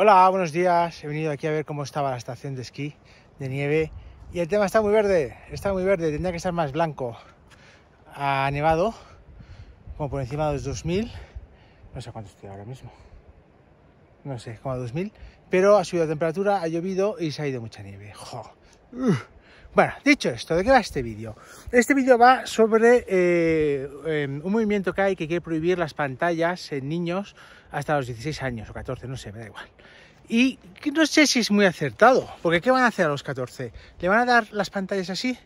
Hola, buenos días. He venido aquí a ver cómo estaba la estación de esquí de nieve. Y el tema está muy verde, está muy verde, tendría que estar más blanco. Ha nevado, como por encima de los 2000. No sé cuánto estoy ahora mismo. No sé, como a 2000. Pero ha subido la temperatura, ha llovido y se ha ido mucha nieve. Bueno, dicho esto, ¿de qué va este vídeo? Este vídeo va sobre eh, em, un movimiento que hay que quiere prohibir las pantallas en niños hasta los 16 años o 14, no sé, me da igual. Y no sé si es muy acertado, porque ¿qué van a hacer a los 14? ¿Le van a dar las pantallas así?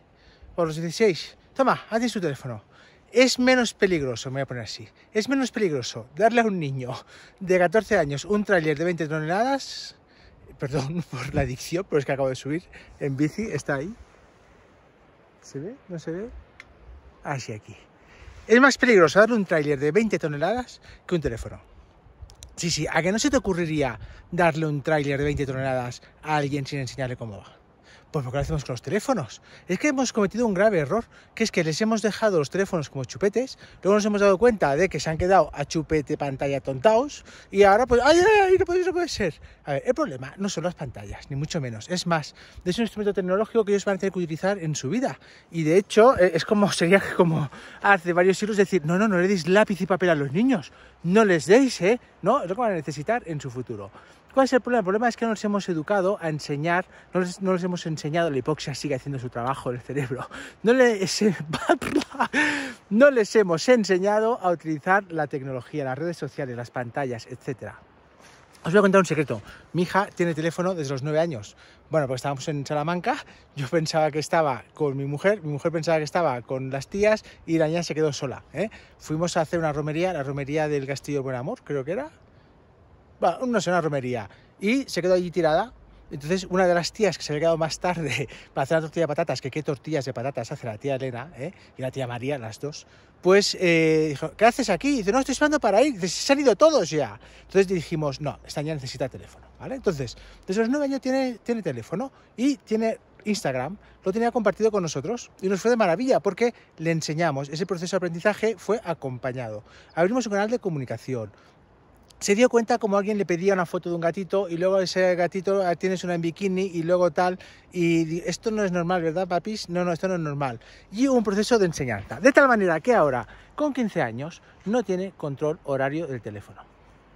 ¿O los 16? Toma, hazte su teléfono. Es menos peligroso, me voy a poner así, es menos peligroso darle a un niño de 14 años un tráiler de 20 toneladas, perdón por la adicción, pero es que acabo de subir en bici, está ahí, ¿Se ve? ¿No se ve? Así ah, aquí. Es más peligroso darle un tráiler de 20 toneladas que un teléfono. Sí, sí, ¿a que no se te ocurriría darle un tráiler de 20 toneladas a alguien sin enseñarle cómo va? Pues porque lo hacemos con los teléfonos. Es que hemos cometido un grave error, que es que les hemos dejado los teléfonos como chupetes, luego nos hemos dado cuenta de que se han quedado a chupete pantalla tontaos, y ahora pues, ¡ay, ay, ay! No puede, ser. A ver, el problema no son las pantallas, ni mucho menos. Es más, es un instrumento tecnológico que ellos van a tener que utilizar en su vida. Y de hecho, eh, es como, sería como hace varios siglos decir, no, no, no le deis lápiz y papel a los niños, no les deis, ¿eh? No, es lo que van a necesitar en su futuro. ¿Cuál es el problema? El problema es que no nos hemos educado a enseñar, no les, hemos enseñado, la hipoxia sigue haciendo su trabajo en el cerebro, no les, hemos enseñado a utilizar la tecnología, las redes sociales, las pantallas, etc. Os voy a contar un secreto. Mi hija tiene teléfono desde los 9 años. Bueno, pues estábamos en Salamanca, yo pensaba que estaba con mi mujer, mi mujer pensaba que estaba con las tías y la niña se quedó sola. ¿eh? Fuimos a hacer una romería, la romería del Castillo Buen Amor, creo que era, bueno, no sé, una romería. Y se quedó allí tirada. Entonces, una de las tías que se había quedado más tarde para hacer la tortilla de patatas, que qué tortillas de patatas hace la tía Elena ¿eh? y la tía María, las dos, pues eh, dijo, ¿qué haces aquí? dice, no, estoy esperando para ir. Dice, se han ido todos ya. Entonces dijimos, no, esta niña necesita teléfono, ¿vale? Entonces, desde los nueve años tiene, tiene teléfono y tiene Instagram, lo tenía compartido con nosotros y nos fue de maravilla porque le enseñamos, ese proceso de aprendizaje fue acompañado. Abrimos un canal de comunicación, se dio cuenta como alguien le pedía una foto de un gatito y luego ese gatito ah, tienes una en bikini y luego tal y esto no es normal, ¿verdad, papis? No, no, esto no es normal. Y un proceso de enseñanza. De tal manera que ahora, con 15 años, no tiene control horario del teléfono.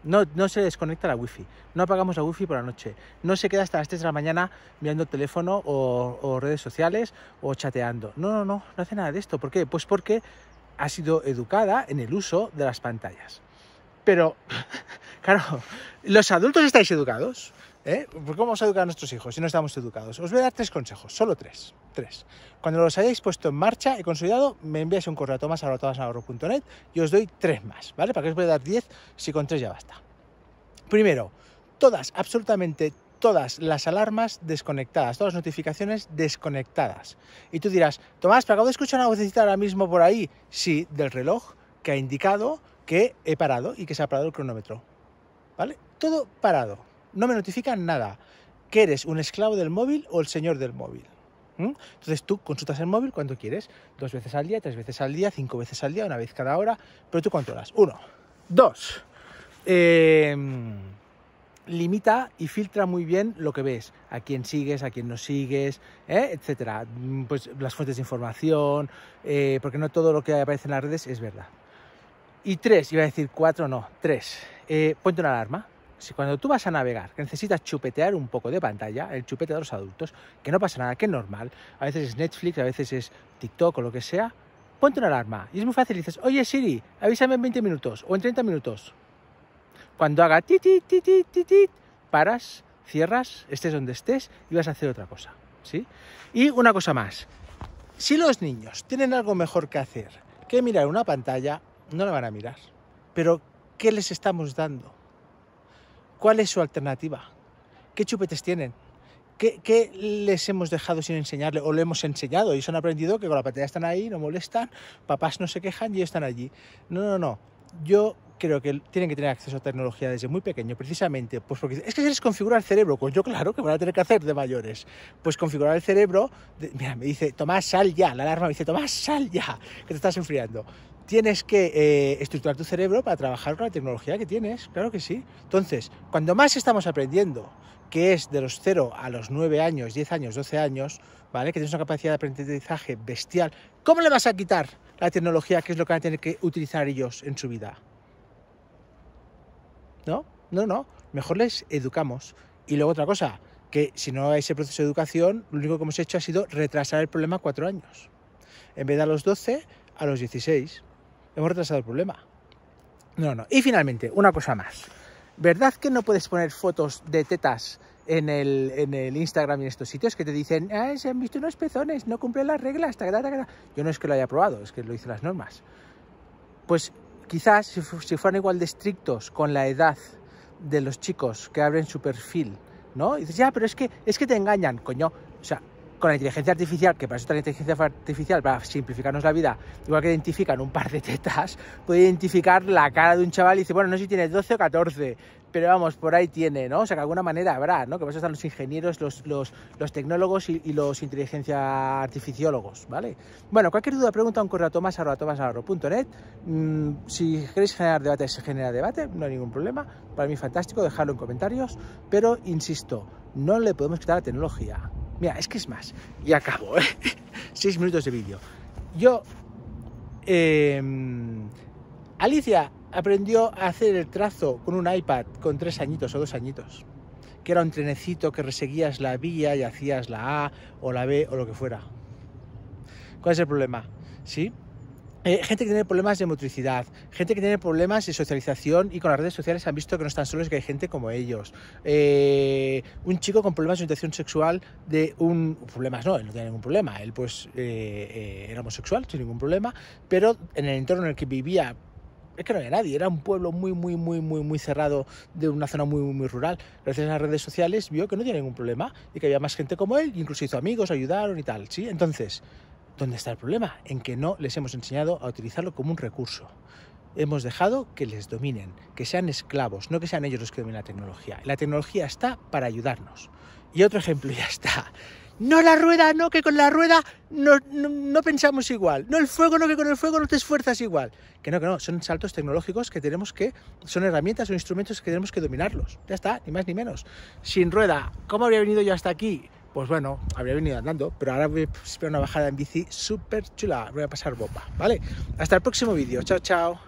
No, se desconecta la wifi, no apagamos la wifi por la noche, no se queda hasta las 3 de la mañana mirando el teléfono o, o redes sociales o chateando. No, no, no, no hace nada de esto. ¿Por qué? Pues porque ha sido educada en el uso de las pantallas. Pero, claro, los adultos estáis educados. ¿Eh? ¿Cómo vamos a educar a nuestros hijos si no estamos educados? Os voy a dar tres consejos, solo tres. Tres. Cuando los hayáis puesto en marcha y consolidado, me enviáis un correo a net y os doy tres más, ¿vale? ¿Para qué os voy a dar diez si con tres ya basta? Primero, todas, absolutamente todas las alarmas desconectadas, todas las notificaciones desconectadas. Y tú dirás, Tomás, pero acabo de escuchar una vocecita ahora mismo por ahí. Sí, del reloj que ha indicado que he parado y que se ha parado el cronómetro. ¿Vale? Todo parado. No me notifican nada. Que eres un esclavo del móvil o el señor del móvil. ¿Mm? Entonces tú consultas el móvil cuando quieres. Dos veces al día, tres veces al día, cinco veces al día, una vez cada hora. Pero tú controlas. Uno. Dos. Em, limita y filtra muy bien lo que ves, a quién sigues, a quién no sigues, ¿eh? etcétera. Mm, pues las fuentes de información, eh, porque no todo lo que aparece en las redes es verdad. Y tres, iba a decir cuatro, no, tres, eh, ponte una alarma. Si cuando tú vas a navegar necesitas chupetear un poco de pantalla, el chupete de los adultos, que no pasa nada, que es normal, a veces es Netflix, a veces es TikTok o lo que sea, ponte una alarma. Y es muy fácil, dices, oye Siri, avísame en 20 minutos o en 30 minutos. Cuando haga ti, ti, ti, ti, ti, ti paras, cierras, estés donde estés y vas a hacer otra cosa. ¿sí? Y una cosa más, si los niños tienen algo mejor que hacer que mirar una pantalla, no la van a mirar. Pero, ¿qué les estamos dando? ¿Cuál es su alternativa? ¿Qué chupetes tienen? ¿Qué, les hemos dejado sin enseñarle? O le hemos enseñado. y han aprendido que con la pantalla están ahí, no molestan, papás no se quejan y ellos están allí. No, no, no. Yo creo que tienen que tener acceso a tecnología desde muy pequeño, precisamente, pues porque es que se les configura el cerebro, pues yo claro que van a tener que hacer de mayores, pues configurar el cerebro, mira, me dice, Tomás, sal ya, la alarma me dice, Tomás, sal ya, que te estás enfriando tienes que eh, estructurar tu cerebro para trabajar con la tecnología que tienes, claro que sí. Entonces, cuando más estamos aprendiendo, que es de los 0 a los 9 años, 10 años, 12 años, ¿vale? Que tienes una capacidad de aprendizaje bestial, ¿cómo le vas a quitar la tecnología que es lo que van a tener que utilizar ellos en su vida? ¿No? No, no. Mejor les educamos. Y luego otra cosa, que si no hay ese proceso de educación, lo único que hemos hecho ha sido retrasar el problema cuatro años. En vez de a los 12, a los 16 hemos retrasado el problema. No, no. Y finalmente, una cosa más. ¿Verdad que no puedes poner fotos de tetas en el, en el Instagram y en estos sitios que te dicen, se han visto unos pezones, no cumplen las reglas, ta, ta, ta, Yo no es que lo haya probado, es que lo hice las normas. Pues quizás si, fueran igual de estrictos con la edad de los chicos que abren su perfil, ¿no? Y dices, ya, pero es que, es que te engañan, coño. O sea, con la inteligencia artificial, que para eso está la inteligencia artificial, para simplificarnos la vida, igual que identifican un par de tetas, puede identificar la cara de un chaval y dice, bueno, no sé si tiene 12 o 14, pero vamos, por ahí tiene, ¿no? O sea, que de alguna manera habrá, ¿no? Que vas a estar los ingenieros, los, tecnólogos y, los inteligencia artificiólogos, ¿vale? Bueno, cualquier duda, pregunta un correo a tomas, mm, si queréis generar debate, se genera debate, no hay ningún problema. Para mí fantástico, dejarlo en comentarios, pero insisto, no le podemos quitar la tecnología Mira, es que es más. Y acabo, ¿eh? Seis minutos de vídeo. Yo... Em, Alicia aprendió a hacer el trazo con un iPad con tres añitos o dos añitos. Que era un trenecito que reseguías la vía y hacías la A o la B o lo que fuera. ¿Cuál es el problema? ¿Sí? Eh, gente que tiene problemas de motricidad, gente que tiene problemas de socialización y con las redes sociales han visto que no están solos, que hay gente como ellos. Eh, un chico con problemas de orientación sexual, de un. Problemas no, él no tiene ningún problema, él pues eh, era homosexual sin ningún problema, pero en el entorno en el que vivía es que no había nadie, era un pueblo muy, muy, muy, muy, muy cerrado de una zona muy, muy, muy rural. Gracias a las redes sociales vio que no tenía ningún problema y que había más gente como él, incluso hizo amigos, ayudaron y tal, ¿sí? Entonces, ¿Dónde está el problema? En que no les hemos enseñado a utilizarlo como un recurso. Hemos dejado que les dominen, que sean esclavos, no que sean ellos los que dominen la tecnología. La tecnología está para ayudarnos. Y otro ejemplo ya está. No la rueda, no, que con la rueda no, no, pensamos igual. No el fuego, no, que con el fuego no te esfuerzas igual. Que no, que no, son saltos tecnológicos que tenemos que, son herramientas, son instrumentos que tenemos que dominarlos. Ya está, ni más ni menos. Sin rueda, ¿cómo habría venido yo hasta aquí? pues bueno, habría venido andando, pero ahora voy a esperar una bajada en bici súper chula, voy a pasar bomba, ¿vale? Hasta el próximo vídeo, chao, chao.